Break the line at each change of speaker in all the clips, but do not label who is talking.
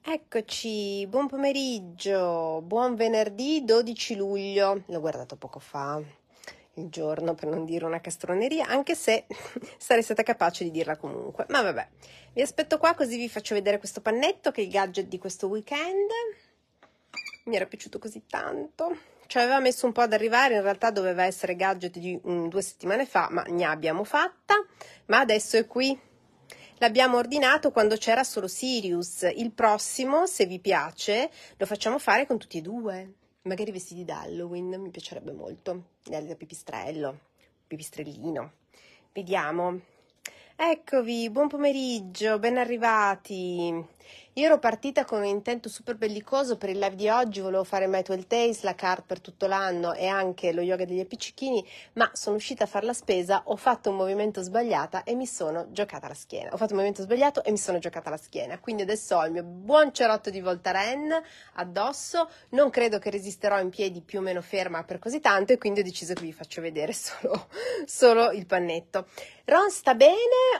Eccoci, buon pomeriggio, buon venerdì 12 luglio, l'ho guardato poco fa il giorno per non dire una castroneria, anche se sarei stata capace di dirla comunque, ma vabbè, vi aspetto qua così vi faccio vedere questo pannetto che è il gadget di questo weekend, mi era piaciuto così tanto, ci aveva messo un po' ad arrivare, in realtà doveva essere gadget di um, due settimane fa, ma ne abbiamo fatta, ma adesso è qui L'abbiamo ordinato quando c'era solo Sirius. Il prossimo, se vi piace, lo facciamo fare con tutti e due. Magari vestiti da Halloween, mi piacerebbe molto. Da pipistrello, pipistrellino. Vediamo. Eccovi, buon pomeriggio, ben arrivati. Io ero partita con un intento super bellicoso per il live di oggi, volevo fare My 12 Days, la card per tutto l'anno e anche lo yoga degli appiccichini, ma sono uscita a fare la spesa, ho fatto un movimento sbagliato e mi sono giocata la schiena. Ho fatto un movimento sbagliato e mi sono giocata la schiena, quindi adesso ho il mio buon cerotto di Voltaren addosso, non credo che resisterò in piedi più o meno ferma per così tanto e quindi ho deciso che vi faccio vedere solo, solo il pannetto. Ron sta bene,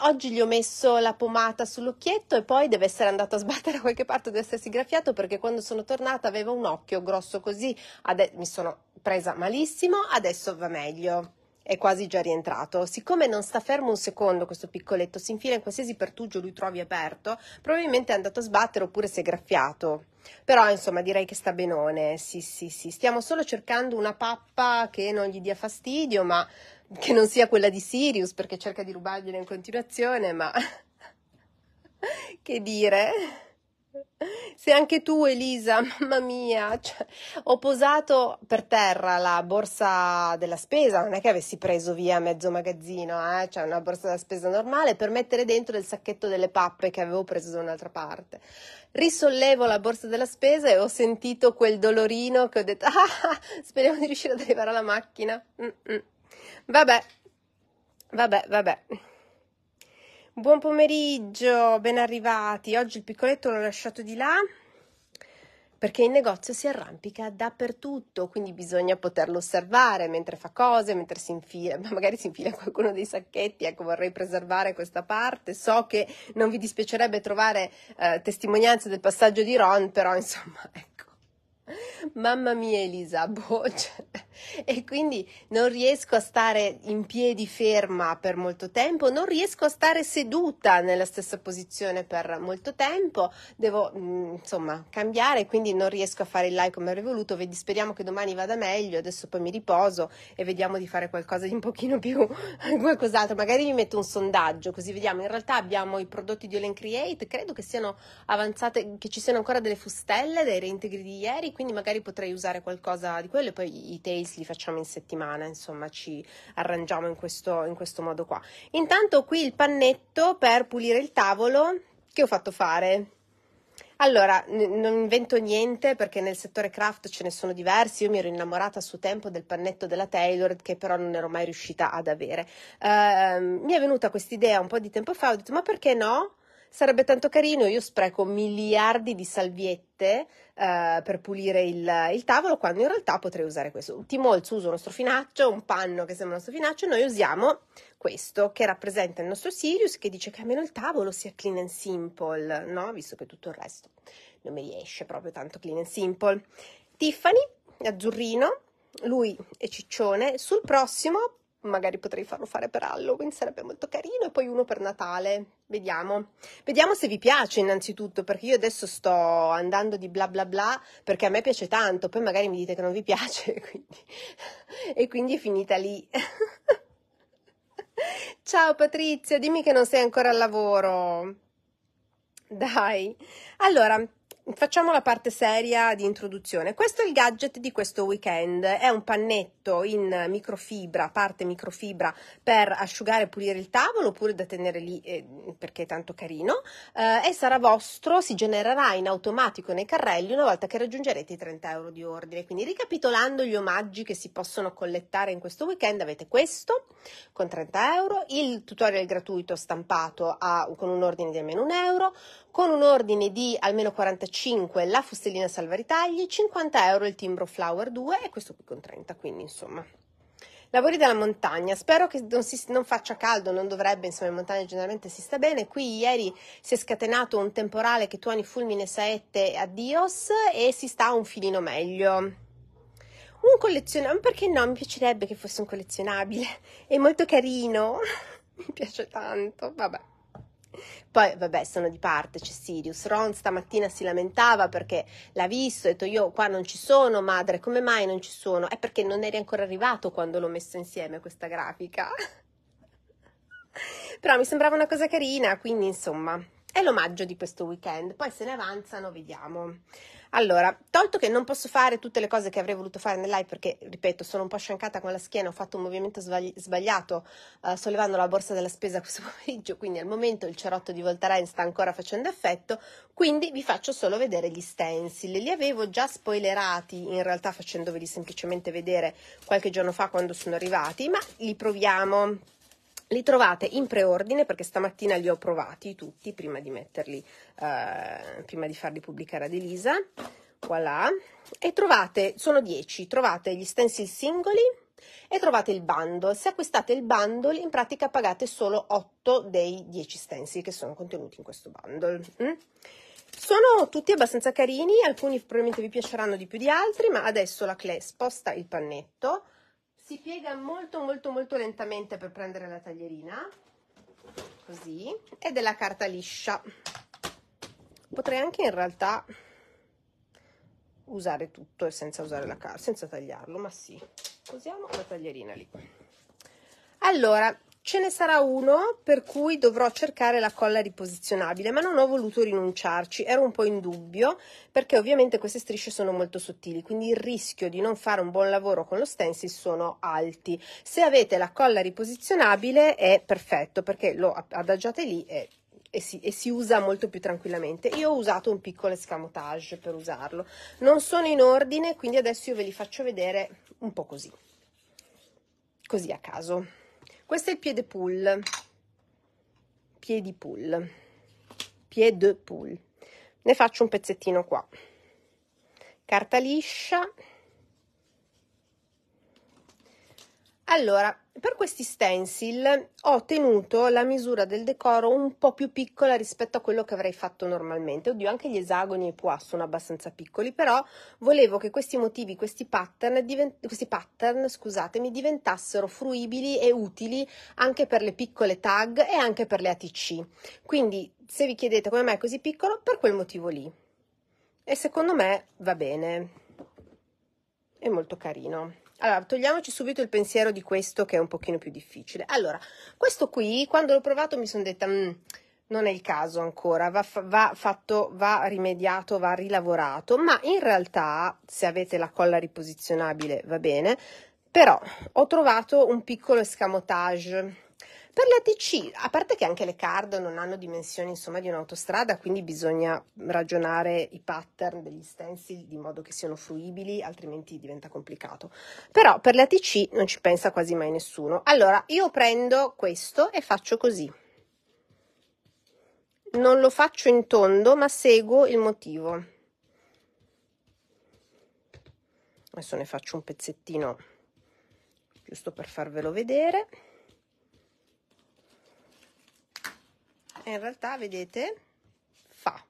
oggi gli ho messo la pomata sull'occhietto e poi deve essere andato a sbattere da qualche parte, deve essersi graffiato perché quando sono tornata aveva un occhio grosso così, Ade- mi sono presa malissimo, adesso va meglio è quasi già rientrato. Siccome non sta fermo un secondo questo piccoletto, si infila in qualsiasi pertugio lui trovi aperto, probabilmente è andato a sbattere oppure si è graffiato. Però insomma direi che sta benone, sì sì sì, stiamo solo cercando una pappa che non gli dia fastidio, ma che non sia quella di Sirius perché cerca di rubargliela in continuazione, ma che dire? Se anche tu, Elisa, mamma mia, cioè, ho posato per terra la borsa della spesa, non è che avessi preso via mezzo magazzino, eh? cioè una borsa della spesa normale, per mettere dentro il sacchetto delle pappe che avevo preso da un'altra parte. Risollevo la borsa della spesa e ho sentito quel dolorino che ho detto, ah, ah, ah, speriamo di riuscire ad arrivare alla macchina. Mm-mm. Vabbè, vabbè, vabbè. Buon pomeriggio, ben arrivati. Oggi il piccoletto l'ho lasciato di là perché il negozio si arrampica dappertutto, quindi bisogna poterlo osservare mentre fa cose, mentre si infila, ma magari si infila qualcuno dei sacchetti, ecco vorrei preservare questa parte, so che non vi dispiacerebbe trovare eh, testimonianze del passaggio di Ron, però insomma ecco. Mamma mia Elisa, boccia. Cioè, e quindi non riesco a stare in piedi ferma per molto tempo, non riesco a stare seduta nella stessa posizione per molto tempo, devo mm, insomma cambiare, quindi non riesco a fare il live come avrei voluto. Vedi, speriamo che domani vada meglio, adesso poi mi riposo e vediamo di fare qualcosa di un pochino più qualcos'altro. Magari vi metto un sondaggio così vediamo. In realtà abbiamo i prodotti di Olen Create, credo che siano avanzate, che ci siano ancora delle fustelle dei reintegri di ieri quindi magari potrei usare qualcosa di quello e poi i tails li facciamo in settimana, insomma ci arrangiamo in questo, in questo modo qua. Intanto qui il pannetto per pulire il tavolo che ho fatto fare. Allora, n- non invento niente perché nel settore craft ce ne sono diversi. Io mi ero innamorata a suo tempo del pannetto della Taylor, che però non ero mai riuscita ad avere. Uh, mi è venuta questa idea un po' di tempo fa, ho detto: ma perché no? Sarebbe tanto carino, io spreco miliardi di salviette eh, per pulire il, il, tavolo, quando in realtà potrei usare questo. Un t usa uno strofinaccio, un panno che sembra uno strofinaccio, noi usiamo questo che rappresenta il nostro Sirius che dice che almeno il tavolo sia clean and simple, no? Visto che tutto il resto non mi riesce proprio tanto clean and simple. Tiffany, azzurrino, lui è ciccione. Sul prossimo magari potrei farlo fare per Halloween, sarebbe molto carino, e poi uno per Natale, vediamo. Vediamo se vi piace innanzitutto, perché io adesso sto andando di bla bla bla, perché a me piace tanto, poi magari mi dite che non vi piace, quindi... e quindi è finita lì. Ciao Patrizia, dimmi che non sei ancora al lavoro. Dai. Allora, Facciamo la parte seria di introduzione. Questo è il gadget di questo weekend. È un pannetto in microfibra, parte microfibra per asciugare e pulire il tavolo oppure da tenere lì eh, perché è tanto carino eh, e sarà vostro, si genererà in automatico nei carrelli una volta che raggiungerete i 30 euro di ordine. Quindi ricapitolando gli omaggi che si possono collettare in questo weekend avete questo con 30 euro, il tutorial gratuito stampato a, con un ordine di almeno un euro, con un ordine di almeno 45 la fustellina salva ritagli, 50 euro il timbro Flower 2 e questo qui con 30, quindi insomma. Lavori della montagna, spero che non, si, non faccia caldo, non dovrebbe, insomma in montagna generalmente si sta bene, qui ieri si è scatenato un temporale che tuoni fulmine saette addios e si sta un filino meglio un collezionabile, perché no? Mi piacerebbe che fosse un collezionabile, è molto carino, mi piace tanto, vabbè. Poi, vabbè, sono di parte, c'è Sirius. Ron stamattina si lamentava perché l'ha visto, e ha detto io qua non ci sono, madre, come mai non ci sono? È perché non eri ancora arrivato quando l'ho messo insieme questa grafica. Però mi sembrava una cosa carina, quindi insomma, è l'omaggio di questo weekend. Poi se ne avanzano, vediamo. Allora, tolto che non posso fare tutte le cose che avrei voluto fare nel live perché, ripeto, sono un po' sciancata con la schiena, ho fatto un movimento sbagliato eh, sollevando la borsa della spesa questo pomeriggio, quindi al momento il cerotto di Voltaren sta ancora facendo effetto, quindi vi faccio solo vedere gli stencil. Li avevo già spoilerati in realtà facendoveli semplicemente vedere qualche giorno fa quando sono arrivati, ma li proviamo li trovate in preordine perché stamattina li ho provati tutti prima di metterli, eh, prima di farli pubblicare ad Elisa. Voilà. E trovate, sono 10, trovate gli stencil singoli e trovate il bundle. Se acquistate il bundle, in pratica pagate solo 8 dei 10 stencil che sono contenuti in questo bundle. Mm? Sono tutti abbastanza carini, alcuni probabilmente vi piaceranno di più di altri, ma adesso la Clay sposta il pannetto si piega molto molto molto lentamente per prendere la taglierina così è della carta liscia potrei anche in realtà usare tutto e senza usare la carta senza tagliarlo ma sì usiamo la taglierina lì allora Ce ne sarà uno per cui dovrò cercare la colla riposizionabile, ma non ho voluto rinunciarci, ero un po' in dubbio perché ovviamente queste strisce sono molto sottili, quindi il rischio di non fare un buon lavoro con lo stencil sono alti. Se avete la colla riposizionabile è perfetto perché lo adagiate lì e e si, e si, usa molto più tranquillamente. Io ho usato un piccolo escamotage per usarlo. Non sono in ordine, quindi adesso io ve li faccio vedere un po' così, così a caso. Questo è il piede pull, piedi pull, piede pull. Ne faccio un pezzettino qua. Carta liscia. Allora, per questi stencil ho tenuto la misura del decoro un po' più piccola rispetto a quello che avrei fatto normalmente. Oddio, anche gli esagoni e i pois sono abbastanza piccoli, però volevo che questi motivi, questi pattern, divent- questi pattern scusatemi, diventassero fruibili e utili anche per le piccole tag e anche per le ATC. Quindi, se vi chiedete come mai è così piccolo, per quel motivo lì. E secondo me va bene. È molto carino. Allora, togliamoci subito il pensiero di questo che è un pochino più difficile. Allora, questo qui, quando l'ho provato mi sono detta, mm, non è il caso ancora, va, va, fatto, va rimediato, va rilavorato, ma in realtà, se avete la colla riposizionabile va bene, però ho trovato un piccolo escamotage per le ATC, a parte che anche le card non hanno dimensioni insomma, di un'autostrada, quindi bisogna ragionare i pattern degli stencil di modo che siano fruibili, altrimenti diventa complicato. Però per le ATC non ci pensa quasi mai nessuno. Allora, io prendo questo e faccio così. Non lo faccio in tondo, ma seguo il motivo. Adesso ne faccio un pezzettino giusto per farvelo vedere. in realtà vedete fa.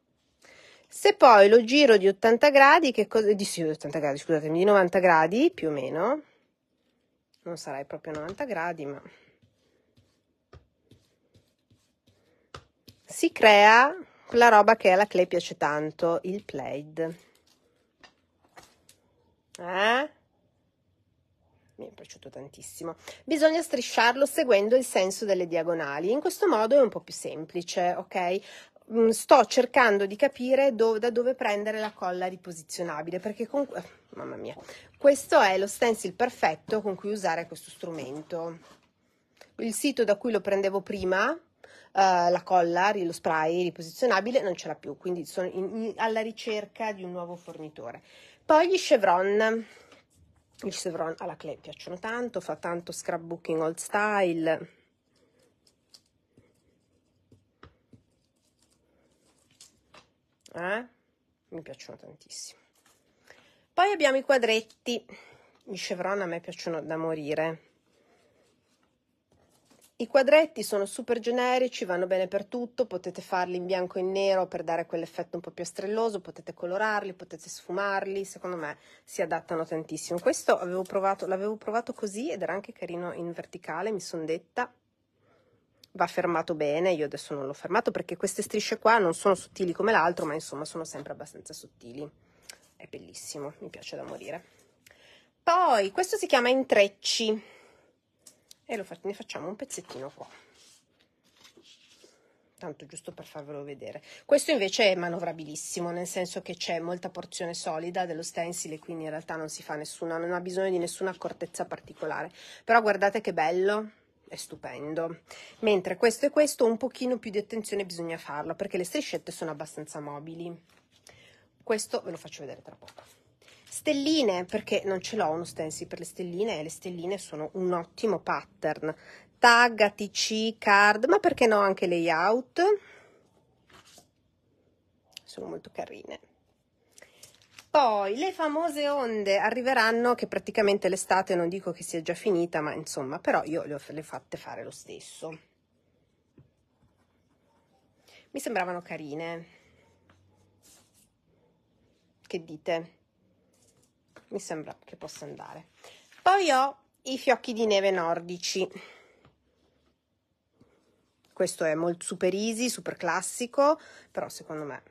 Se poi lo giro di 80 gradi, che cosa, di, sì, 80 gradi, scusatemi, di 90 gradi più o meno, non sarai proprio 90 gradi, ma si crea quella roba che alla Clay piace tanto, il plaid. Eh? mi è piaciuto tantissimo. Bisogna strisciarlo seguendo il senso delle diagonali, in questo modo è un po' più semplice, ok? Mm, sto cercando di capire dove, da dove prendere la colla riposizionabile perché con mamma mia, questo è lo stencil perfetto con cui usare questo strumento. Il sito da cui lo prendevo prima, Uh, la colla, lo spray riposizionabile non ce l'ha più, quindi sono in, in, alla ricerca di un nuovo fornitore. Poi gli chevron il chevron alla Clay piacciono tanto, fa tanto scrapbooking old style. Eh? Mi piacciono tantissimo. Poi abbiamo i quadretti, i chevron a me piacciono da morire. I quadretti sono super generici, vanno bene per tutto, potete farli in bianco e in nero per dare quell'effetto un po' più astrelloso, potete colorarli, potete sfumarli, secondo me si adattano tantissimo. Questo avevo provato, l'avevo provato così ed era anche carino in verticale, mi sono detta. Va fermato bene, io adesso non l'ho fermato perché queste strisce qua non sono sottili come l'altro, ma insomma sono sempre abbastanza sottili. È bellissimo, mi piace da morire. Poi, questo si chiama intrecci e fa ne facciamo un pezzettino qua tanto giusto per farvelo vedere. Questo invece è manovrabilissimo, nel senso che c'è molta porzione solida dello stencil e quindi in realtà non si fa nessuna, non ha bisogno di nessuna accortezza particolare. Però guardate che bello, è stupendo. Mentre questo e questo un pochino più di attenzione bisogna farlo, perché le striscette sono abbastanza mobili. Questo ve lo faccio vedere tra poco. Stelline, perché non ce l'ho uno stencil per le stelline e le stelline sono un ottimo pattern. Tag, ATC, card, ma perché no anche layout? Sono molto carine. Poi le famose onde arriveranno che praticamente l'estate non dico che sia già finita, ma insomma, però io le ho le fatte fare lo stesso. Mi sembravano carine. Che dite? mi sembra che possa andare. Poi ho i fiocchi di neve nordici. Questo è molto super easy, super classico, però secondo me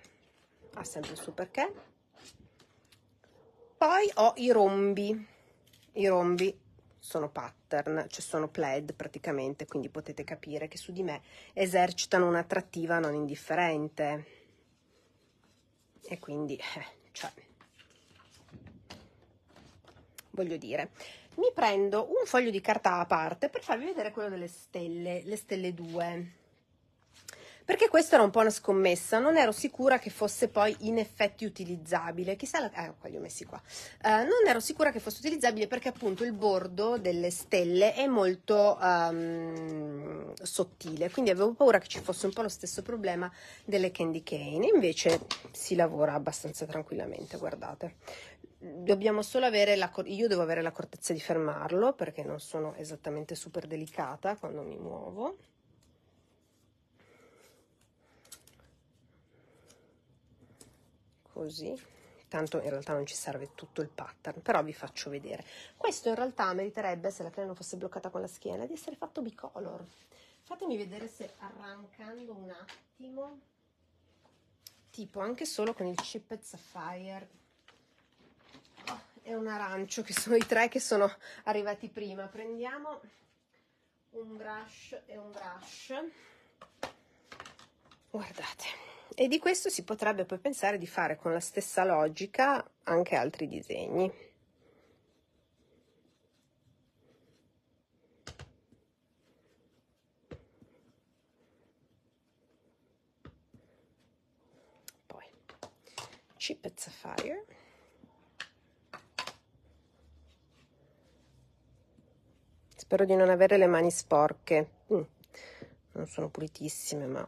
ha sempre il suo perché. Poi ho i rombi. I rombi sono pattern, cioè sono plaid praticamente, quindi potete capire che su di me esercitano un'attrattiva non indifferente. E quindi, eh, cioè, voglio dire. Mi prendo un foglio di carta a parte per farvi vedere quello delle stelle, le stelle 2. Perché questa era un po' una scommessa, non ero sicura che fosse poi in effetti utilizzabile. Chissà, la... eh, li ho messi qua. Uh, non ero sicura che fosse utilizzabile perché appunto il bordo delle stelle è molto um, sottile, quindi avevo paura che ci fosse un po' lo stesso problema delle candy cane. Invece si lavora abbastanza tranquillamente, guardate dobbiamo solo avere la io devo avere l'accortezza di fermarlo perché non sono esattamente super delicata quando mi muovo. Così. Tanto in realtà non ci serve tutto il pattern, però vi faccio vedere. Questo in realtà meriterebbe, se la crema non fosse bloccata con la schiena, di essere fatto bicolor. Fatemi vedere se arrancando un attimo, tipo anche solo con il chip Sapphire e un arancio, che sono i tre che sono arrivati prima. Prendiamo un brush e un brush. Guardate. E di questo si potrebbe poi pensare di fare con la stessa logica anche altri disegni. Poi, Chip Fire. Spero di non avere le mani sporche. Mm. Non sono pulitissime, ma...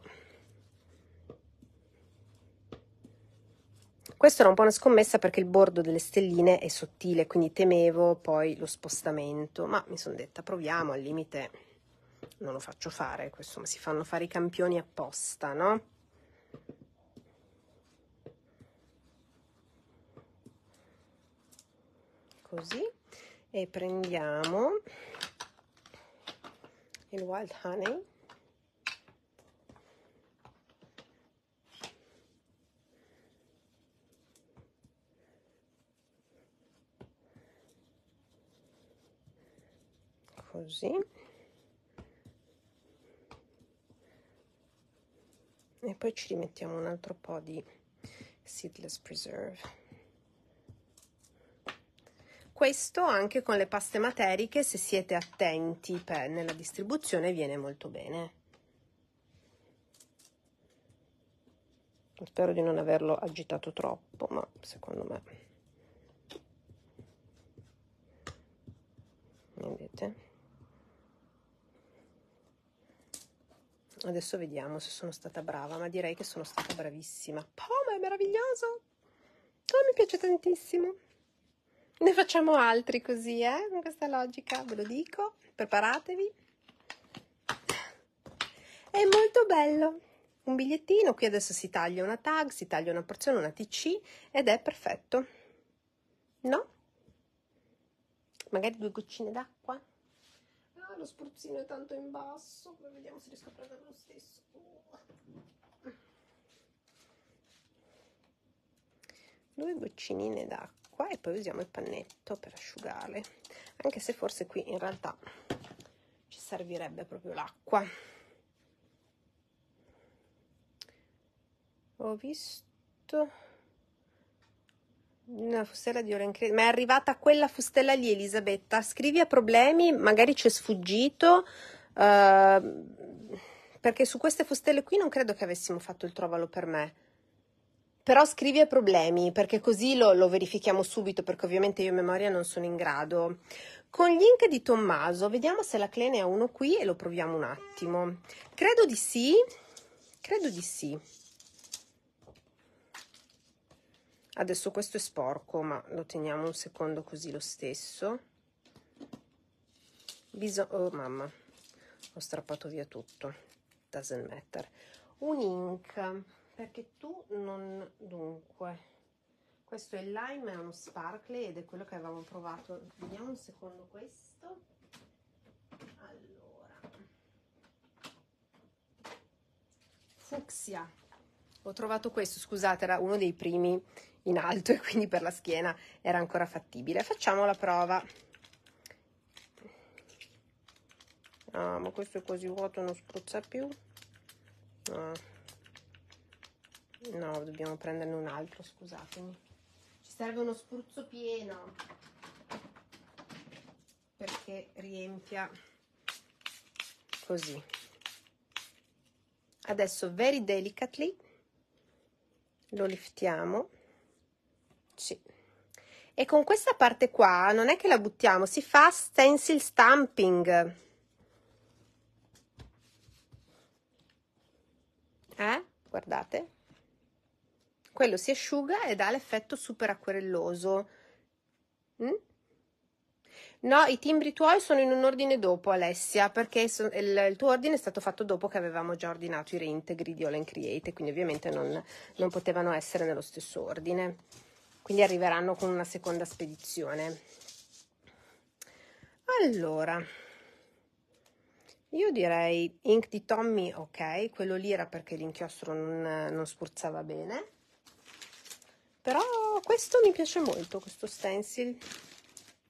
Questo era un po' una scommessa perché il bordo delle stelline è sottile, quindi temevo poi lo spostamento, ma mi sono detta proviamo, al limite non lo faccio fare, questo, ma si fanno fare i campioni apposta, no? Così e prendiamo in wild honey così e poi ci rimettiamo un altro po' di seedless preserve questo anche con le paste materiche, se siete attenti per, nella distribuzione, viene molto bene. Spero di non averlo agitato troppo, ma secondo me... Vedete? Adesso vediamo se sono stata brava, ma direi che sono stata bravissima. Oh, ma è meraviglioso! Oh, mi piace tantissimo! Ne facciamo altri così, eh? Con questa logica, ve lo dico, preparatevi. È molto bello. Un bigliettino, qui adesso si taglia una tag, si taglia una porzione, una TC ed è perfetto. No? Magari due goccine d'acqua. Ah, lo spruzzino è tanto in basso, poi vediamo se riesco a prendere lo stesso. Due goccinine d'acqua qua e poi usiamo il pannetto per asciugarle anche se forse qui in realtà ci servirebbe proprio l'acqua ho visto una fustella di Oren ma è arrivata quella fustella lì Elisabetta, scrivi a problemi, magari ci è sfuggito, eh, perché su queste fustelle qui non credo che avessimo fatto il trovalo per me. Però scrivi ai problemi, perché così lo, lo, verifichiamo subito, perché ovviamente io a memoria non sono in grado. Con link di Tommaso, vediamo se la Clene ha uno qui e lo proviamo un attimo. Credo di sì, credo di sì. Adesso questo è sporco, ma lo teniamo un secondo così lo stesso. Biso oh mamma, ho strappato via tutto. Doesn't matter. Un ink perché tu non... dunque, questo è il lime, è uno sparkly ed è quello che avevamo provato. Vediamo un secondo questo. Allora. Fucsia. Ho trovato questo, scusate, era uno dei primi in alto e quindi per la schiena era ancora fattibile. Facciamo la prova. Ah, ma questo è quasi vuoto, non spruzza più. Ah. No, dobbiamo prenderne un altro, scusatemi. Ci serve uno spruzzo pieno perché riempia così. Adesso very delicately lo liftiamo. Sì. E con questa parte qua non è che la buttiamo, si fa stencil stamping. Eh? Guardate quello si asciuga ed ha l'effetto super acquerelloso. Mm? No, i timbri tuoi sono in un ordine dopo, Alessia, perché il, il, tuo ordine è stato fatto dopo che avevamo già ordinato i reintegri di All and Create, quindi ovviamente non, non potevano essere nello stesso ordine. Quindi arriveranno con una seconda spedizione. Allora, io direi ink di Tommy, ok, quello lì era perché l'inchiostro non, non spruzzava bene però questo mi piace molto questo stencil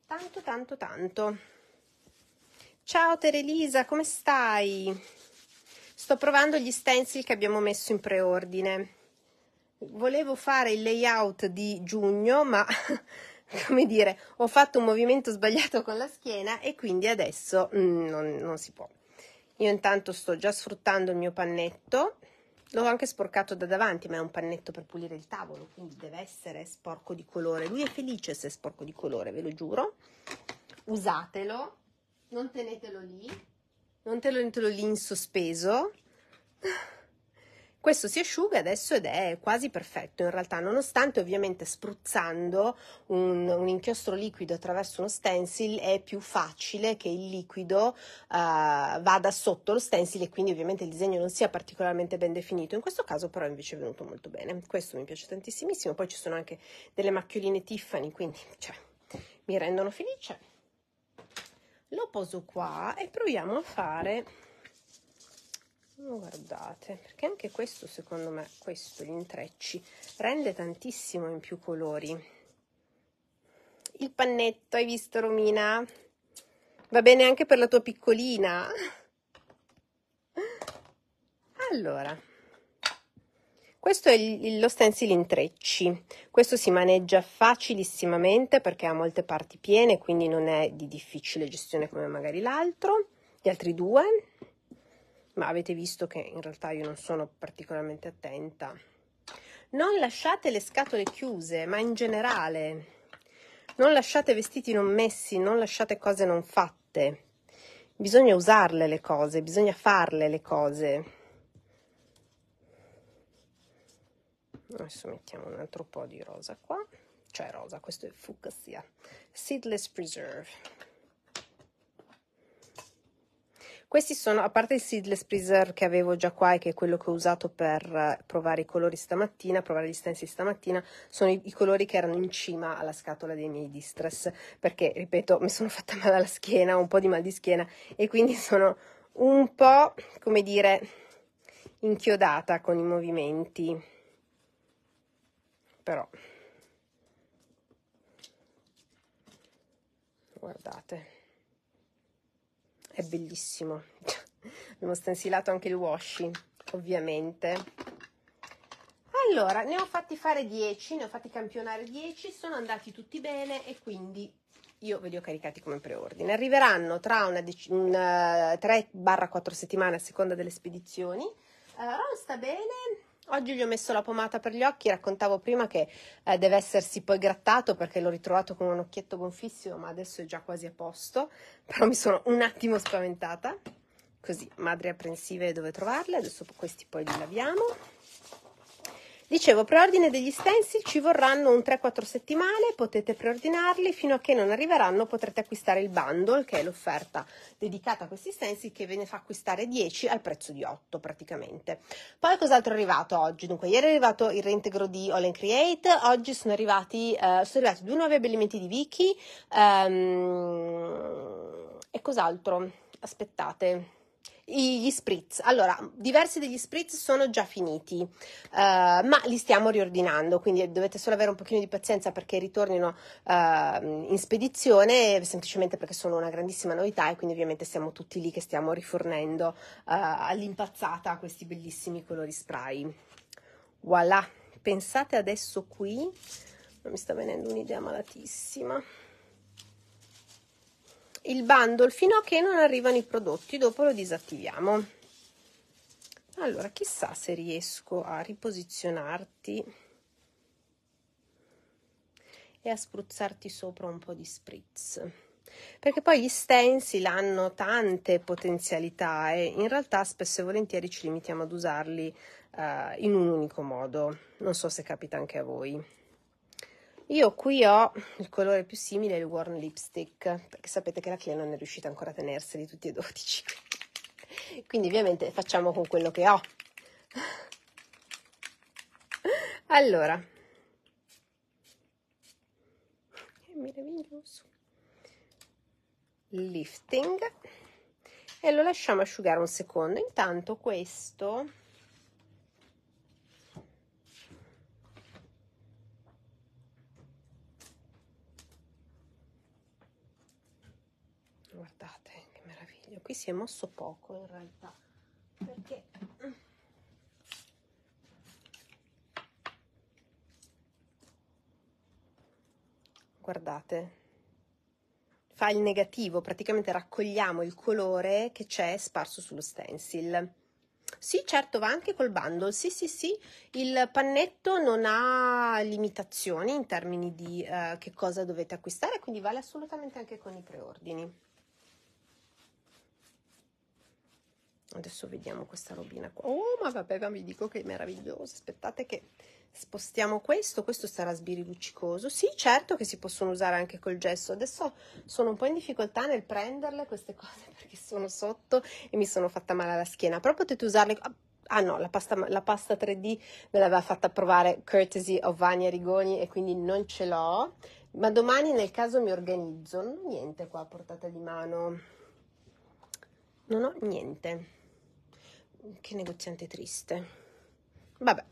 tanto tanto tanto ciao Terelisa come stai? sto provando gli stencil che abbiamo messo in preordine volevo fare il layout di giugno ma come dire ho fatto un movimento sbagliato con la schiena e quindi adesso mm, non, non si può io intanto sto già sfruttando il mio pannetto L'ho anche sporcato da davanti, ma è un pannetto per pulire il tavolo, quindi deve essere sporco di colore. Lui è felice se è sporco di colore, ve lo giuro. Usatelo, non tenetelo lì, non tenetelo lì in sospeso. Questo si asciuga adesso ed è quasi perfetto in realtà, nonostante ovviamente spruzzando un, un inchiostro liquido attraverso uno stencil è più facile che il liquido uh, vada sotto lo stencil e quindi ovviamente il disegno non sia particolarmente ben definito. In questo caso però invece è venuto molto bene, questo mi piace tantissimo. Poi ci sono anche delle macchioline Tiffany, quindi cioè, mi rendono felice. Lo poso qua e proviamo a fare guardate perché anche questo secondo me questo gli intrecci rende tantissimo in più colori il pannetto hai visto Romina va bene anche per la tua piccolina allora questo è lo stencil intrecci questo si maneggia facilissimamente perché ha molte parti piene quindi non è di difficile gestione come magari l'altro gli altri due ma avete visto che in realtà io non sono particolarmente attenta. Non lasciate le scatole chiuse, ma in generale. Non lasciate vestiti non messi, non lasciate cose non fatte. Bisogna usarle le cose, bisogna farle le cose. Adesso mettiamo un altro po' di rosa qua, cioè rosa, questo è fucsia. Seedless Preserve. Questi sono, a parte il seedless preserve che avevo già qua e che è quello che ho usato per eh, provare i colori stamattina, provare gli stencil stamattina, sono i, i colori che erano in cima alla scatola dei miei distress, perché, ripeto, mi sono fatta male alla schiena, ho un po' di mal di schiena e quindi sono un po', come dire, inchiodata con i movimenti. Però guardate è bellissimo abbiamo stensilato anche il washi ovviamente allora ne ho fatti fare 10 ne ho fatti campionare 10 sono andati tutti bene e quindi io ve li ho caricati come preordine arriveranno tra una, dec- una eh, 3-4 settimane a seconda delle spedizioni uh, Ron sta bene Oggi gli ho messo la pomata per gli occhi, raccontavo prima che eh, deve essersi poi grattato perché l'ho ritrovato con un occhietto gonfissimo, ma adesso è già quasi a posto, però mi sono un attimo spaventata. Così, madre apprensive dove trovarle, adesso questi poi li laviamo. Dicevo, preordine degli stencil ci vorranno un 3-4 settimane, potete preordinarli, fino a che non arriveranno potrete acquistare il bundle, che è l'offerta dedicata a questi stencil, che ve ne fa acquistare 10 al prezzo di 8 praticamente. Poi cos'altro è arrivato oggi? Dunque, ieri è arrivato il reintegro di All in Create, oggi sono arrivati, eh, sono arrivati due nuovi abbellimenti di Wiki, ehm, e cos'altro? Aspettate gli spritz. Allora, diversi degli spritz sono già finiti, uh, ma li stiamo riordinando, quindi dovete solo avere un pochino di pazienza perché ritornino uh, in spedizione, semplicemente perché sono una grandissima novità e quindi ovviamente siamo tutti lì che stiamo rifornendo uh, all'impazzata questi bellissimi colori spray. Voilà, pensate adesso qui, mi sta venendo un'idea malatissima il bundle fino a che non arrivano i prodotti, dopo lo disattiviamo. Allora, chissà se riesco a riposizionarti e a spruzzarti sopra un po' di spritz. Perché poi gli stencil hanno tante potenzialità e in realtà spesso e volentieri ci limitiamo ad usarli uh, in un unico modo. Non so se capita anche a voi. Io qui ho il colore più simile al Warm Lipstick, perché sapete che la Clea non è riuscita ancora a tenerseli tutti e 12. Quindi ovviamente facciamo con quello che ho. Allora. È meraviglioso. Lifting. E lo lasciamo asciugare un secondo. Intanto questo qui si è mosso poco in realtà perché mm. guardate fa il negativo praticamente raccogliamo il colore che c'è sparso sullo stencil sì, certo, va anche col bundle. Sì, sì, sì, il pannetto non ha limitazioni in termini di eh, che cosa dovete acquistare, quindi vale assolutamente anche con i preordini. adesso vediamo questa robina qua oh ma vabbè ma vi dico che è meraviglioso aspettate che spostiamo questo questo sarà sbiriluccicoso sì certo che si possono usare anche col gesso adesso sono un po' in difficoltà nel prenderle queste cose perché sono sotto e mi sono fatta male alla schiena però potete usarle ah no, la pasta, la pasta 3D me l'aveva fatta provare courtesy of Vania Rigoni e quindi non ce l'ho, ma domani nel caso mi organizzo, non ho niente qua a portata di mano, non ho niente che negoziante triste. Vabbè.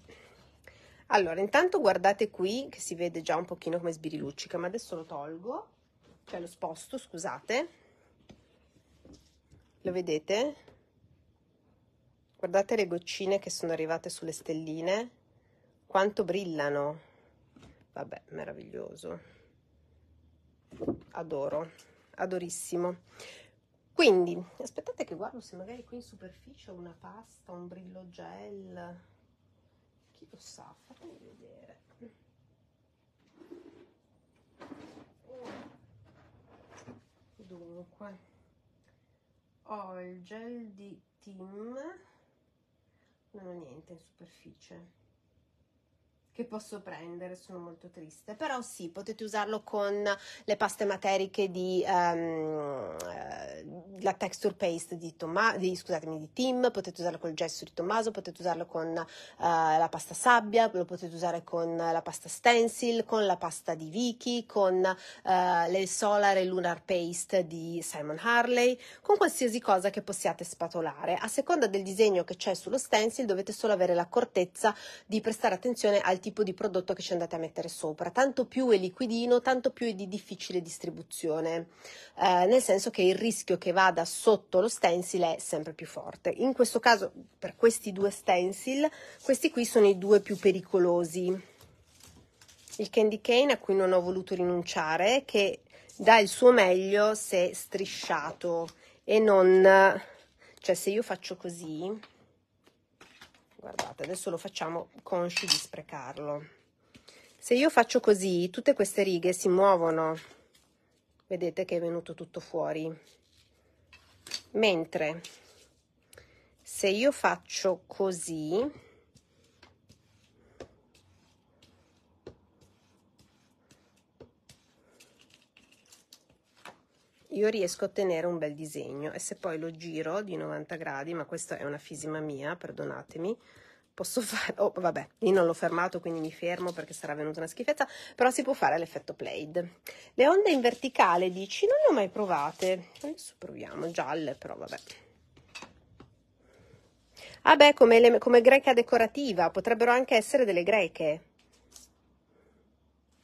Allora, intanto guardate qui che si vede già un pochino come sbiriluccica, ma adesso lo tolgo, cioè lo sposto, scusate. Lo vedete? Guardate le goccine che sono arrivate sulle stelline, quanto brillano. Vabbè, meraviglioso. Adoro, adorissimo. Quindi, aspettate che guardo se magari qui in superficie ho una pasta, un brillo gel. Chi lo sa, fatemi vedere. Oh. Dunque, ho il gel di Tim. Non ho niente in superficie che posso prendere, sono molto triste, però sì, potete usarlo con le paste materiche di um, la texture paste di, Toma- di, scusatemi, di Tim, potete usarlo con il gesso di Tommaso, potete usarlo con uh, la pasta sabbia, lo potete usare con la pasta stencil, con la pasta di Vicky, con uh, le Solar e Lunar Paste di Simon Harley, con qualsiasi cosa che possiate spatolare. A seconda del disegno che c'è sullo stencil dovete solo avere l'accortezza di prestare attenzione al tipo tipo di prodotto che ci andate a mettere sopra. Tanto più è liquidino, tanto più è di difficile distribuzione, eh, nel senso che il rischio che vada sotto lo stencil è sempre più forte. In questo caso, per questi due stencil, questi qui sono i due più pericolosi. Il candy cane a cui non ho voluto rinunciare, che dà il suo meglio se strisciato e non... cioè se io faccio così guardate adesso lo facciamo consci di sprecarlo se io faccio così tutte queste righe si muovono vedete che è venuto tutto fuori mentre se io faccio così io riesco a ottenere un bel disegno e se poi lo giro di 90 gradi, ma questa è una fisima mia, perdonatemi, posso fare, oh vabbè, lì non l'ho fermato quindi mi fermo perché sarà venuta una schifezza, però si può fare l'effetto played. Le onde in verticale dici, non le ho mai provate, adesso proviamo, gialle però vabbè. Ah beh, come, le, come greca decorativa, potrebbero anche essere delle greche.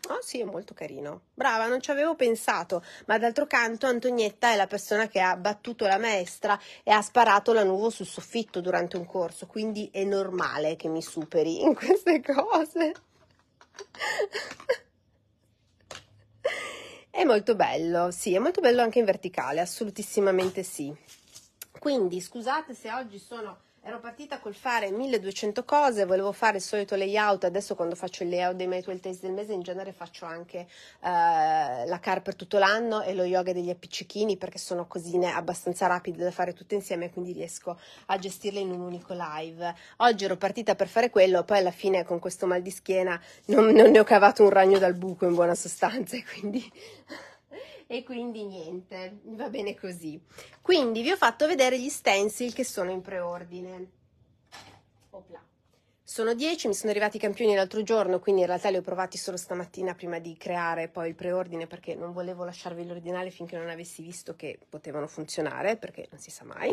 Oh sì, è molto carino. Brava, non ci avevo pensato, ma d'altro canto Antonietta è la persona che ha battuto la maestra e ha sparato la nuvo sul soffitto durante un corso, quindi è normale che mi superi in queste cose. è molto bello, sì, è molto bello anche in verticale, assolutissimamente sì. Quindi scusate se oggi sono Ero partita col fare 1200 cose, volevo fare il solito layout, adesso quando faccio il layout dei miei 12 test del mese in genere faccio anche eh, la car per tutto l'anno e lo yoga degli appiccichini perché sono cosine abbastanza rapide da fare tutte insieme e quindi riesco a gestirle in un unico live. Oggi ero partita per fare quello, poi alla fine con questo mal di schiena non, non ne ho cavato un ragno dal buco in buona sostanza e quindi e quindi niente, va bene così. Quindi vi ho fatto vedere gli stencil che sono in preordine. Opla. Sono 10, mi sono arrivati i campioni l'altro giorno, quindi in realtà li ho provati solo stamattina prima di creare poi il preordine perché non volevo lasciarvi l'ordinale finché non avessi visto che potevano funzionare, perché non si sa mai.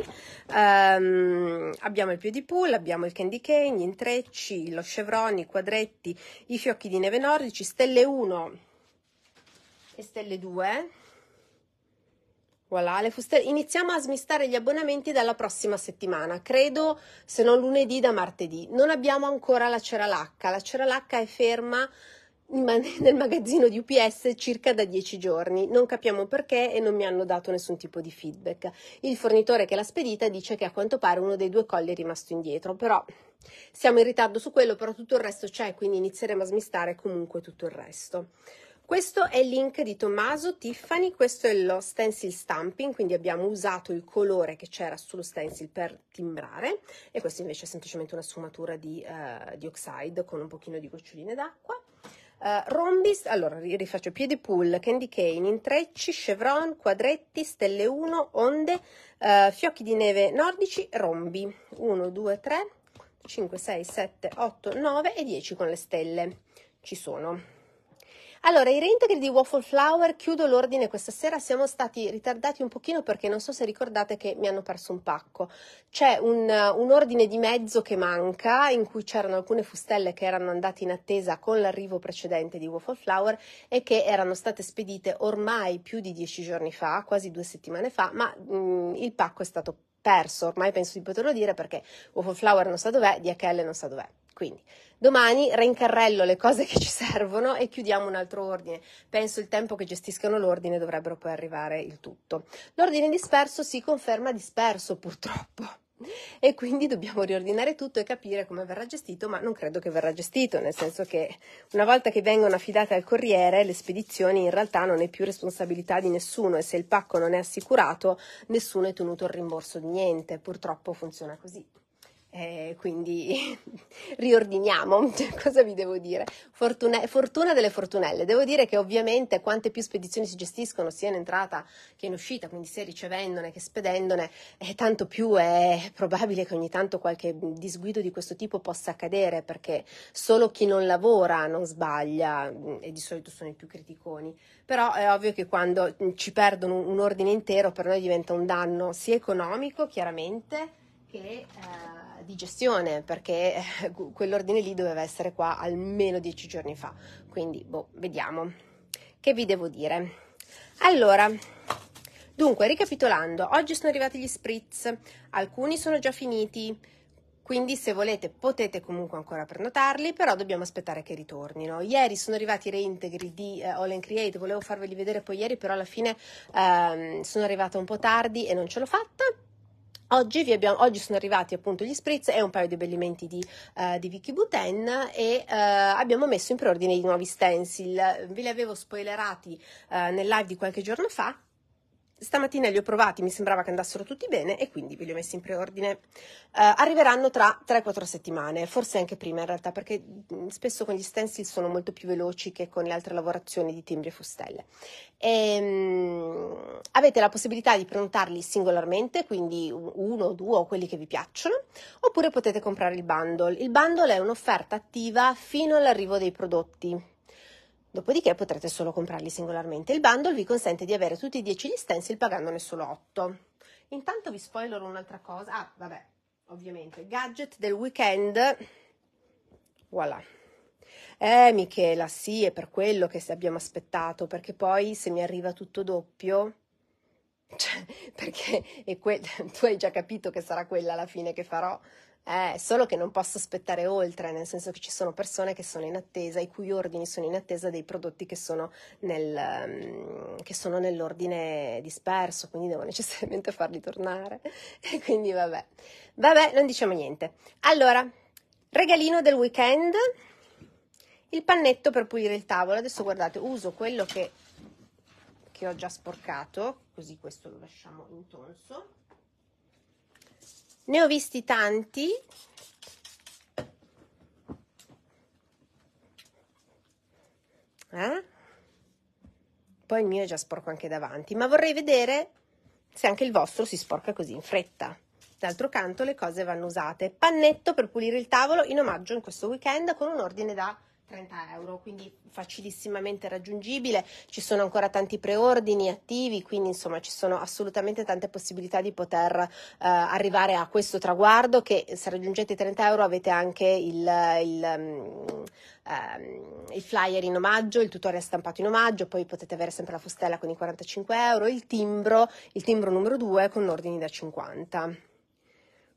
Um, abbiamo il più di abbiamo il candy cane, gli intrecci, lo chevron, i quadretti, i fiocchi di neve nordici, stelle 1 stelle 2 Voilà, le fustelle. Iniziamo a smistare gli abbonamenti dalla prossima settimana, credo se non lunedì da martedì. Non abbiamo ancora la cera lacca, la cera lacca è ferma nel magazzino di UPS circa da dieci giorni. Non capiamo perché e non mi hanno dato nessun tipo di feedback. Il fornitore che l'ha spedita dice che a quanto pare uno dei due colli è rimasto indietro, però siamo in ritardo su quello, però tutto il resto c'è, quindi inizieremo a smistare comunque tutto il resto. Questo è il link di Tommaso Tiffany, questo è lo stencil stamping, quindi abbiamo usato il colore che c'era sullo stencil per timbrare e questo invece è semplicemente una sfumatura di, uh, di oxide con un pochino di goccioline d'acqua. Uh, eh, rombis, allora rifaccio piedi pull, candy cane, intrecci, chevron, quadretti, stelle 1, onde, uh, fiocchi di neve nordici, rombi 1, 2, 3, 5, 6, 7, 8, 9 e 10 con le stelle. Ci sono allora, i reintegri di Waffle Flower, chiudo l'ordine questa sera, siamo stati ritardati un pochino perché non so se ricordate che mi hanno perso un pacco. C'è un, un ordine di mezzo che manca, in cui c'erano alcune fustelle che erano andate in attesa con l'arrivo precedente di Waffle Flower e che erano state spedite ormai più di dieci giorni fa, quasi due settimane fa, ma mh, mm, il pacco è stato perso, ormai penso di poterlo dire perché Waffle Flower non sa dov'è, DHL non sa dov'è. Quindi domani reincarrello le cose che ci servono e chiudiamo un altro ordine. Penso il tempo che gestiscono l'ordine dovrebbero poi arrivare il tutto. L'ordine disperso si conferma disperso purtroppo e quindi dobbiamo riordinare tutto e capire come verrà gestito, ma non credo che verrà gestito, nel senso che una volta che vengono affidate al corriere, le spedizioni in realtà non è più responsabilità di nessuno e se il pacco non è assicurato, nessuno è tenuto il rimborso di niente, purtroppo funziona così eh, quindi riordiniamo, cosa vi devo dire? Fortuna, fortuna, delle fortunelle, devo dire che ovviamente quante più spedizioni si gestiscono sia in entrata che in uscita, quindi sia ricevendone che spedendone, eh, tanto più è probabile che ogni tanto qualche disguido di questo tipo possa accadere perché solo chi non lavora non sbaglia mm, e di solito sono i più criticoni, però è ovvio che quando mm, ci perdono un ordine intero per noi diventa un danno sia economico chiaramente che... Eh, di gestione perché eh, quell'ordine lì doveva essere qua almeno dieci giorni fa. Quindi, boh, vediamo. Che vi devo dire? Allora, dunque, ricapitolando, oggi sono arrivati gli spritz, alcuni sono già finiti. Quindi se volete potete comunque ancora prenotarli, però dobbiamo aspettare che ritornino. Ieri sono arrivati i reintegri di uh, All in Create, volevo farveli vedere poi ieri, però alla fine uh, sono arrivata un po' tardi e non ce l'ho fatta. Oggi, abbiamo, oggi, sono arrivati appunto gli spritz e un paio di abbellimenti di, uh, di Vicky Buten e uh, abbiamo messo in preordine i nuovi stencil. Ve li avevo spoilerati uh, nel live di qualche giorno fa stamattina li ho provati, mi sembrava che andassero tutti bene e quindi ve li ho messi in preordine. Uh, arriveranno tra 3-4 settimane, forse anche prima in realtà, perché mm, spesso con gli stencil sono molto più veloci che con le altre lavorazioni di timbri e fustelle. um, avete la possibilità di prenotarli singolarmente, quindi uno o due o quelli che vi piacciono, oppure potete comprare il bundle. Il bundle è un'offerta attiva fino all'arrivo dei prodotti Dopodiché potrete solo comprarli singolarmente. Il bundle vi consente di avere tutti i 10 gli stencil pagandone solo 8. Intanto vi spoilerò un'altra cosa. Ah, vabbè, ovviamente, gadget del weekend. Voilà. Eh, Michela, sì, è per quello che abbiamo aspettato, perché poi se mi arriva tutto doppio, cioè, perché que- tu hai già capito che sarà quella la fine che farò, eh, solo che non posso aspettare oltre, nel senso che ci sono persone che sono in attesa, i cui ordini sono in attesa dei prodotti che sono, nel, ehm, che sono nell'ordine disperso, quindi devo necessariamente farli tornare. E quindi vabbè, vabbè, non diciamo niente. Allora, regalino del weekend, il pannetto per pulire il tavolo. Adesso guardate, uso quello che, che ho già sporcato, così questo lo lasciamo intonso ne ho visti tanti eh? poi il mio è già sporco anche davanti ma vorrei vedere se anche il vostro si sporca così in fretta d'altro canto le cose vanno usate pannetto per pulire il tavolo in omaggio in questo weekend con un ordine da 30 euro, quindi facilissimamente raggiungibile, ci sono ancora tanti preordini attivi, quindi insomma ci sono assolutamente tante possibilità di poter eh, arrivare a questo traguardo che se raggiungete i 30 euro avete anche il, il, um, um, il, flyer in omaggio, il tutorial stampato in omaggio, poi potete avere sempre la fustella con i 45 euro, il timbro, il timbro numero 2 con ordini da 50.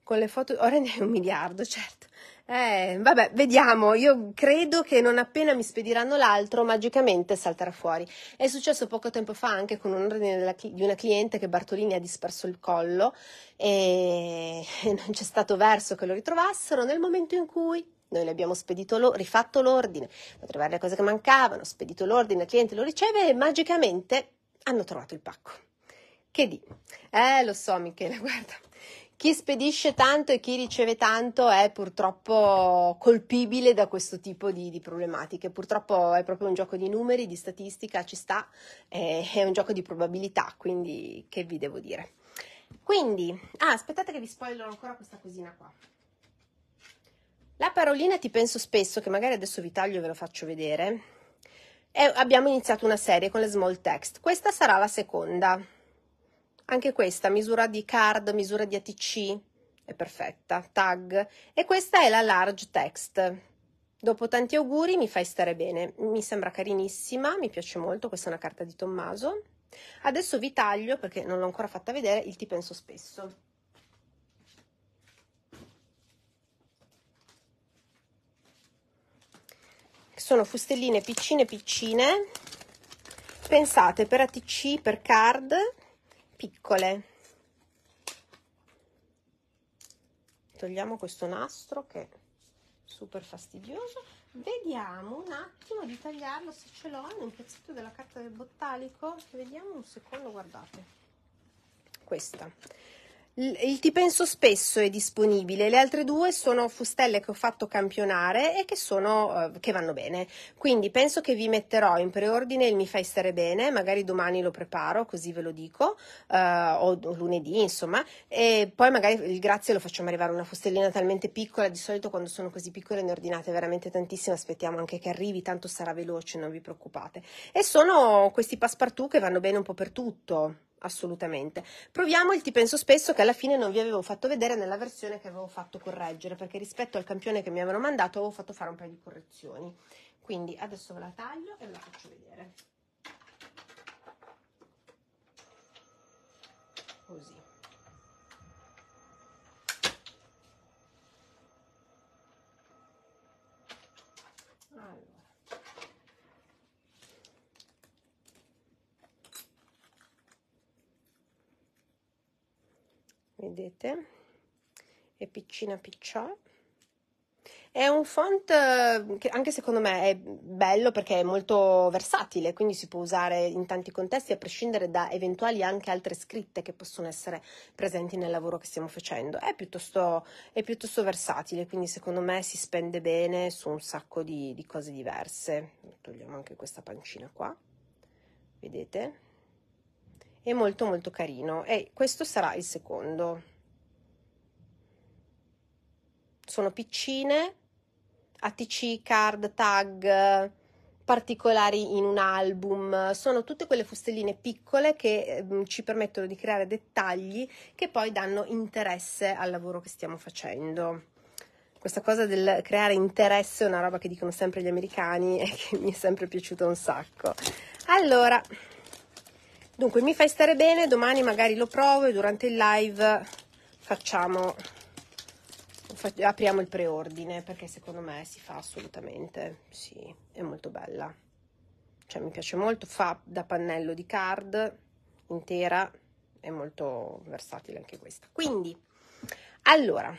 Con le foto, ora ne hai un miliardo, certo. Eh, vabbè, vediamo. Io credo che non appena mi spediranno l'altro, magicamente salterà fuori. È successo poco tempo fa anche con un ordine di una cliente che Bartolini ha disperso il collo e non c'è stato verso che lo ritrovassero nel momento in cui noi le abbiamo spedito lo, rifatto l'ordine, trovare le cose che mancavano, spedito l'ordine, il cliente lo riceve e magicamente hanno trovato il pacco. Che di? Eh, lo so, Michele, guarda chi spedisce tanto e chi riceve tanto è purtroppo colpibile da questo tipo di, di problematiche. Purtroppo è proprio un gioco di numeri, di statistica, ci sta, eh, è un gioco di probabilità, quindi che vi devo dire. Quindi, ah, aspettate che vi spoilerò ancora questa cosina qua. La parolina ti penso spesso, che magari adesso vi taglio e ve lo faccio vedere. E abbiamo iniziato una serie con le small text. Questa sarà la seconda. Anche questa misura di card, misura di ATC, è perfetta, tag. E questa è la large text. Dopo tanti auguri mi fai stare bene. Mi sembra carinissima, mi piace molto, questa è una carta di Tommaso. Adesso vi taglio, perché non l'ho ancora fatta vedere, il ti penso spesso. Sono fustelline piccine piccine, pensate per ATC, per card, piccole togliamo questo nastro che è super fastidioso vediamo un attimo di tagliarlo se ce l'ho in un pezzetto della carta del bottalico vediamo un secondo guardate questa il Ti penso spesso è disponibile, le altre due sono fustelle che ho fatto campionare e che, sono, eh, che vanno bene. Quindi penso che vi metterò in preordine il Mi fai stare bene, magari domani lo preparo, così ve lo dico, eh, o, o lunedì insomma, e poi magari il grazie lo facciamo arrivare una fustellina talmente piccola, di solito quando sono così piccole ne ordinate veramente tantissime, aspettiamo anche che arrivi, tanto sarà veloce, non vi preoccupate. E sono questi passepartout che vanno bene un po' per tutto assolutamente. Proviamo il ti penso spesso che alla fine non vi avevo fatto vedere nella versione che avevo fatto correggere, perché rispetto al campione che mi avevano mandato avevo fatto fare un paio di correzioni. Quindi adesso ve la taglio e ve la faccio vedere. Così. vedete è piccina picciò è un font eh, che anche secondo me è bello perché è molto versatile, quindi si può usare in tanti contesti a prescindere da eventuali anche altre scritte che possono essere presenti nel lavoro che stiamo facendo. È piuttosto, è piuttosto versatile, quindi secondo me si spende bene su un sacco di, di cose diverse. Togliamo anche questa pancina qua, vedete? è molto molto carino e questo sarà il secondo. Sono piccine, ATC, card, tag, particolari in un album, sono tutte quelle fustelline piccole che eh, ci permettono di creare dettagli che poi danno interesse al lavoro che stiamo facendo. Questa cosa del creare interesse è una roba che dicono sempre gli americani e che mi è sempre piaciuta un sacco. Allora, Dunque, mi fai stare bene, domani magari lo provo e durante il live facciamo, apriamo il preordine, perché secondo me si fa assolutamente, sì, è molto bella. Cioè, mi piace molto, fa da pannello di card, intera, è molto versatile anche questa. Quindi, allora,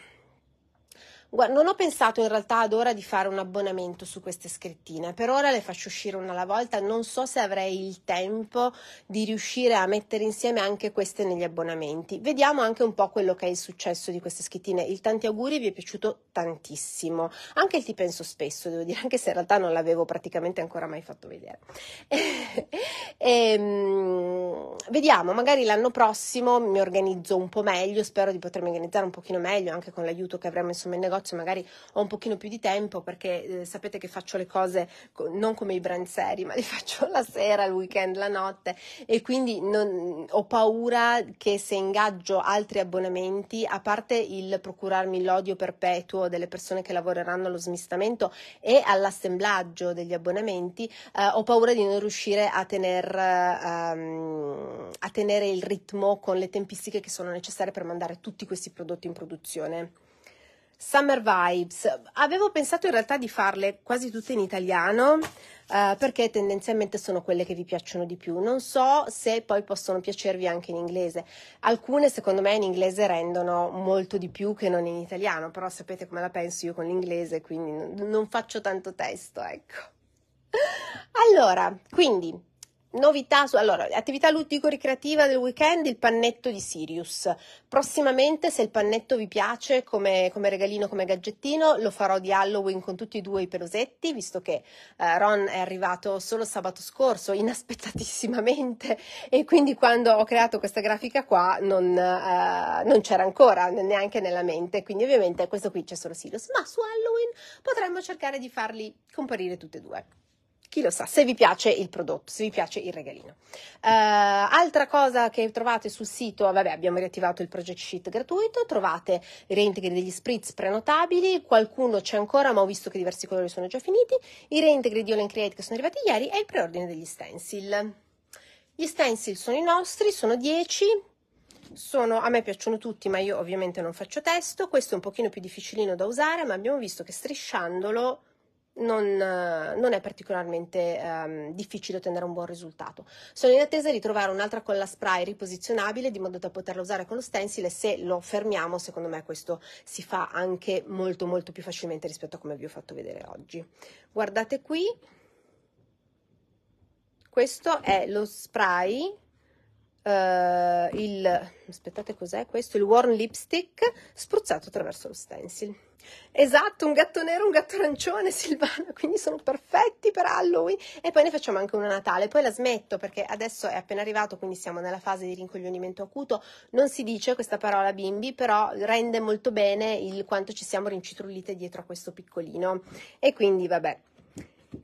non ho pensato in realtà ad ora di fare un abbonamento su queste scrittine, per ora le faccio uscire una alla volta, non so se avrei il tempo di riuscire a mettere insieme anche queste negli abbonamenti. Vediamo anche un po' quello che è il successo di queste scrittine. Il Tanti auguri vi è piaciuto tantissimo, anche il Ti penso spesso, devo dire, anche se in realtà non l'avevo praticamente ancora mai fatto vedere. e, ehm, vediamo, magari l'anno prossimo mi organizzo un po' meglio, spero di potermi organizzare un pochino meglio anche con l'aiuto che avremo insomma in negozio faccio, magari ho un pochino più di tempo perché eh, sapete che faccio le cose co- non come i brand seri, ma le faccio la sera, il weekend, la notte e quindi non, ho paura che se ingaggio altri abbonamenti, a parte il procurarmi l'odio perpetuo delle persone che lavoreranno allo smistamento e all'assemblaggio degli abbonamenti, eh, ho paura di non riuscire a, tener, um, a tenere il ritmo con le tempistiche che sono necessarie per mandare tutti questi prodotti in produzione. Summer Vibes. Avevo pensato in realtà di farle quasi tutte in italiano. Uh, perché tendenzialmente sono quelle che vi piacciono di più. Non so se poi possono piacervi anche in inglese. Alcune, secondo me, in inglese rendono molto di più che non in italiano, però sapete come la penso io con l'inglese, quindi non faccio tanto testo, ecco. Allora, quindi Novità, su, allora, attività ludico-ricreativa del weekend, il pannetto di Sirius. Prossimamente, se il pannetto vi piace come, come regalino, come gaggettino, lo farò di Halloween con tutti e due i pelosetti, visto che eh, Ron è arrivato solo sabato scorso, inaspettatissimamente, e quindi quando ho creato questa grafica qua non, eh, non c'era ancora, neanche nella mente, quindi ovviamente questo qui c'è solo Sirius, ma su Halloween potremmo cercare di farli comparire tutti e due chi lo sa, se vi piace il prodotto, se vi piace il regalino. Uh, altra cosa che trovate sul sito, vabbè abbiamo riattivato il project sheet gratuito, trovate i reintegri degli spritz prenotabili, qualcuno c'è ancora ma ho visto che diversi colori sono già finiti, i reintegri di All and Create che sono arrivati ieri e il preordine degli stencil. Gli stencil sono i nostri, sono 10, sono, a me piacciono tutti, ma io ovviamente non faccio testo. Questo è un pochino più difficilino da usare, ma abbiamo visto che strisciandolo non, eh, non, è particolarmente um, difficile ottenere un buon risultato. Sono in attesa di trovare un'altra colla spray riposizionabile di modo da poterla usare con lo stencil e se lo fermiamo, secondo me questo si fa anche molto molto più facilmente rispetto a come vi ho fatto vedere oggi. Guardate qui, questo è lo spray uh, il aspettate cos'è questo il warm lipstick spruzzato attraverso lo stencil Esatto, un gatto nero, un gatto arancione, Silvana, quindi sono perfetti per Halloween e poi ne facciamo anche uno a Natale, poi la smetto perché adesso è appena arrivato, quindi siamo nella fase di rincoglionimento acuto, non si dice questa parola bimbi, però rende molto bene il quanto ci siamo rincitrullite dietro a questo piccolino e quindi vabbè.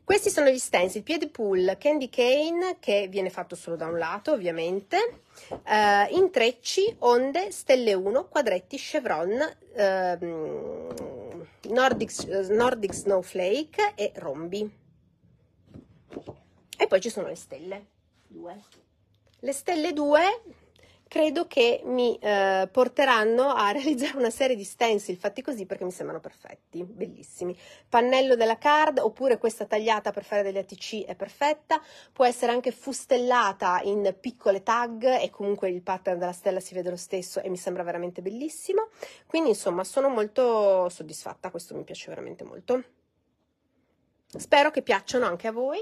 Questi sono gli stencil, piede pull, candy cane che viene fatto solo da un lato ovviamente, eh, intrecci, onde, stelle 1, quadretti, chevron, ehm, eh, Nordic, Nordic Snowflake e rombi. E poi ci sono le stelle 2. Le stelle 2 credo che mi eh, porteranno a realizzare una serie di stencil fatti così perché mi sembrano perfetti, bellissimi. Pannello della card oppure questa tagliata per fare degli ATC è perfetta, può essere anche fustellata in piccole tag e comunque il pattern della stella si vede lo stesso e mi sembra veramente bellissimo. Quindi insomma sono molto soddisfatta, questo mi piace veramente molto. Spero che piacciono anche a voi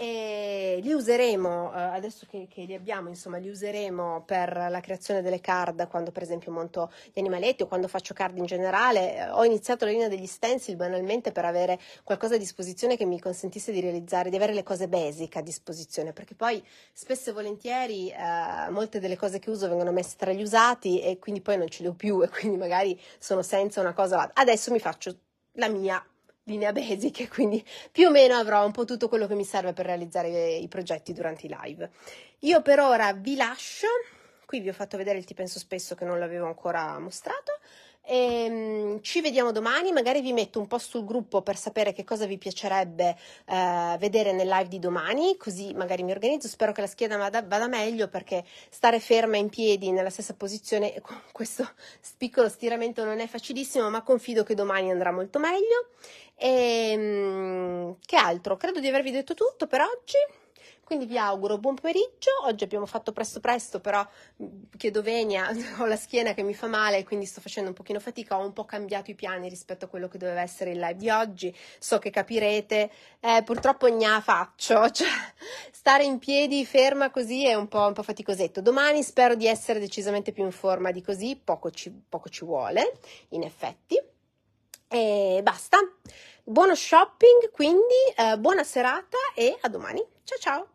e li useremo eh, adesso che, che, li abbiamo insomma li useremo per la creazione delle card quando per esempio monto gli animaletti o quando faccio card in generale ho iniziato la linea degli stencil banalmente per avere qualcosa a disposizione che mi consentisse di realizzare di avere le cose basic a disposizione perché poi spesso e volentieri eh, molte delle cose che uso vengono messe tra gli usati e quindi poi non ce le ho più e quindi magari sono senza una cosa adesso mi faccio la mia linea basic, quindi più o meno avrò un po' tutto quello che mi serve per realizzare i progetti durante i live. Io per ora vi lascio, qui vi ho fatto vedere il ti penso spesso che non l'avevo ancora mostrato. E ehm, ci vediamo domani, magari vi metto un po' sul gruppo per sapere che cosa vi piacerebbe eh, vedere nel live di domani, così magari mi organizzo, spero che la scheda vada, vada meglio perché stare ferma in piedi nella stessa posizione con questo piccolo stiramento non è facilissimo, ma confido che domani andrà molto meglio. E, ehm, che altro? Credo di avervi detto tutto per oggi. Quindi vi auguro buon pomeriggio. Oggi abbiamo fatto presto presto, però mm, chiedo venia, ho la schiena che mi fa male, quindi sto facendo un pochino fatica, ho un po' cambiato i piani rispetto a quello che doveva essere il live di oggi. So che capirete, eh, purtroppo gna faccio, cioè, stare in piedi ferma così è un po', un po', faticosetto. Domani spero di essere decisamente più in forma di così, poco ci, poco ci vuole, in effetti. E basta. Buono shopping, quindi eh, buona serata e a domani. Ciao ciao!